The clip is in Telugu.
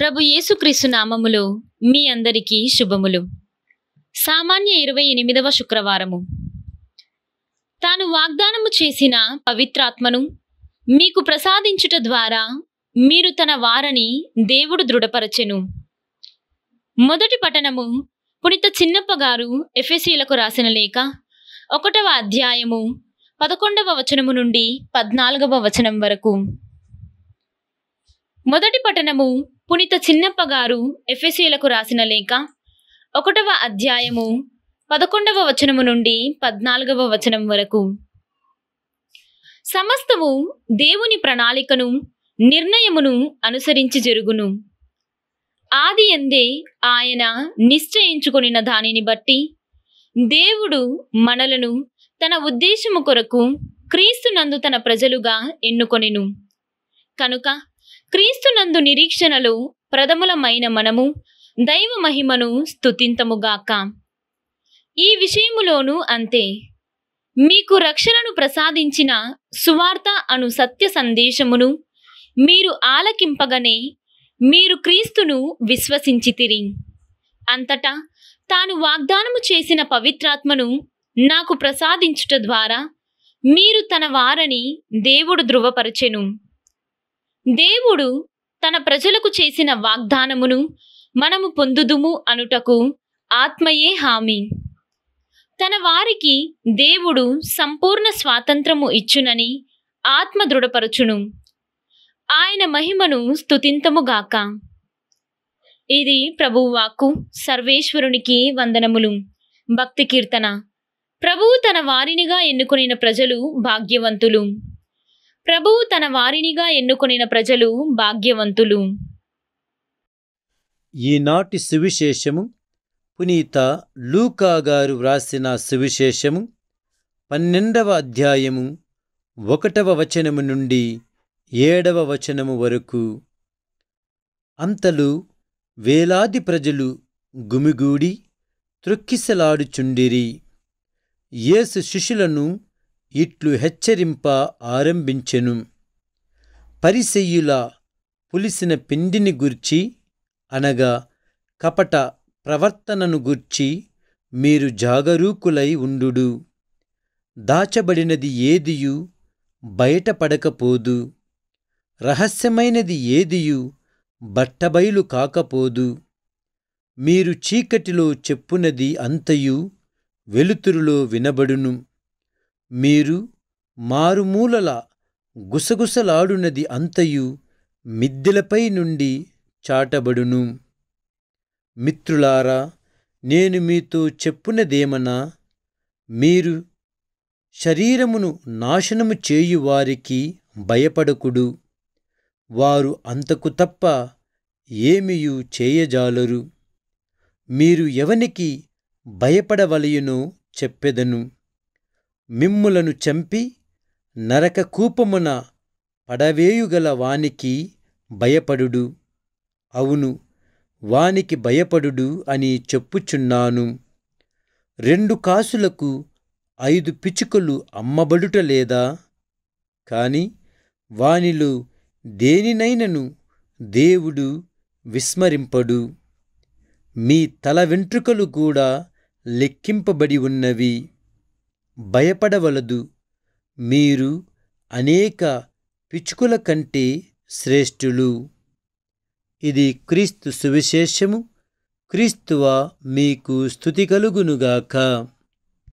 ప్రభు యేసుక్రీస్తు నామములో మీ అందరికీ శుభములు సామాన్య ఇరవై ఎనిమిదవ శుక్రవారము తాను వాగ్దానము చేసిన పవిత్రాత్మను మీకు ప్రసాదించుట ద్వారా మీరు తన వారని దేవుడు దృఢపరచెను మొదటి పఠనము పునిత చిన్నప్ప గారు ఎఫ్ఎసీలకు రాసిన లేఖ ఒకటవ అధ్యాయము పదకొండవ వచనము నుండి పద్నాలుగవ వచనం వరకు మొదటి పఠనము పునీత చిన్నప్ప గారు ఎఫ్ఎస్సీలకు రాసిన లేఖ ఒకటవ అధ్యాయము పదకొండవ వచనము నుండి పద్నాలుగవ వచనం వరకు సమస్తము దేవుని ప్రణాళికను నిర్ణయమును అనుసరించి జరుగును ఆది ఎందే ఆయన నిశ్చయించుకున్న దానిని బట్టి దేవుడు మనలను తన ఉద్దేశము కొరకు క్రీస్తునందు తన ప్రజలుగా ఎన్నుకొనెను కనుక క్రీస్తునందు నిరీక్షణలు ప్రథములమైన మనము దైవ మహిమను స్థుతింతముగాక ఈ విషయములోనూ అంతే మీకు రక్షణను ప్రసాదించిన సువార్త అను సత్య సందేశమును మీరు ఆలకింపగనే మీరు క్రీస్తును విశ్వసించితిరి అంతటా తాను వాగ్దానము చేసిన పవిత్రాత్మను నాకు ప్రసాదించుట ద్వారా మీరు తన వారని దేవుడు ధృవపరచెను దేవుడు తన ప్రజలకు చేసిన వాగ్దానమును మనము పొందుదుము అనుటకు ఆత్మయే హామీ తన వారికి దేవుడు సంపూర్ణ స్వాతంత్రము ఇచ్చునని ఆత్మ దృఢపరచును ఆయన మహిమను స్థుతింతముగాక ఇది ప్రభువాకు సర్వేశ్వరునికి వందనములు భక్తి కీర్తన ప్రభువు తన వారినిగా ఎన్నుకునిన ప్రజలు భాగ్యవంతులు ప్రభువు తన వారినిగా ఎన్నుకొనిన ప్రజలు భాగ్యవంతులు ఈనాటి సువిశేషము పునీత లూకా గారు వ్రాసిన సువిశేషము పన్నెండవ అధ్యాయము ఒకటవ వచనము నుండి ఏడవ వచనము వరకు అంతలు వేలాది ప్రజలు గుమిగూడి త్రుక్కిసలాడుచుండిరి యేసు శిష్యులను ఇట్లు హెచ్చరింప ఆరంభించెను పరిసెయ్యుల పులిసిన పిండిని గూర్చి అనగా కపట ప్రవర్తనను గూర్చి మీరు జాగరూకులై ఉండు దాచబడినది ఏదియు బయటపడకపోదు రహస్యమైనది ఏదియు బట్టబయలు కాకపోదు మీరు చీకటిలో చెప్పునది అంతయు వెలుతురులో వినబడును మీరు మారుమూలల గుసగుసలాడునది అంతయు మిద్దెలపై నుండి చాటబడును మిత్రులారా నేను మీతో చెప్పునదేమనా మీరు శరీరమును నాశనము చేయువారికి భయపడకుడు వారు అంతకు తప్ప ఏమియు చేయజాలరు మీరు ఎవనికి భయపడవలయునో చెప్పెదను మిమ్ములను చంపి నరక కూపమున పడవేయుగల వానికి భయపడుడు అవును వానికి భయపడుడు అని చెప్పుచున్నాను రెండు కాసులకు ఐదు పిచుకలు అమ్మబడుట లేదా కాని వానిలో దేనినైనను దేవుడు విస్మరింపడు మీ తల వెంట్రుకలు కూడా లెక్కింపబడి ఉన్నవి భయపడవలదు మీరు అనేక పిచుకుల కంటే శ్రేష్ఠులు ఇది క్రీస్తు సువిశేషము క్రీస్తువ మీకు స్థుతి కలుగునుగాక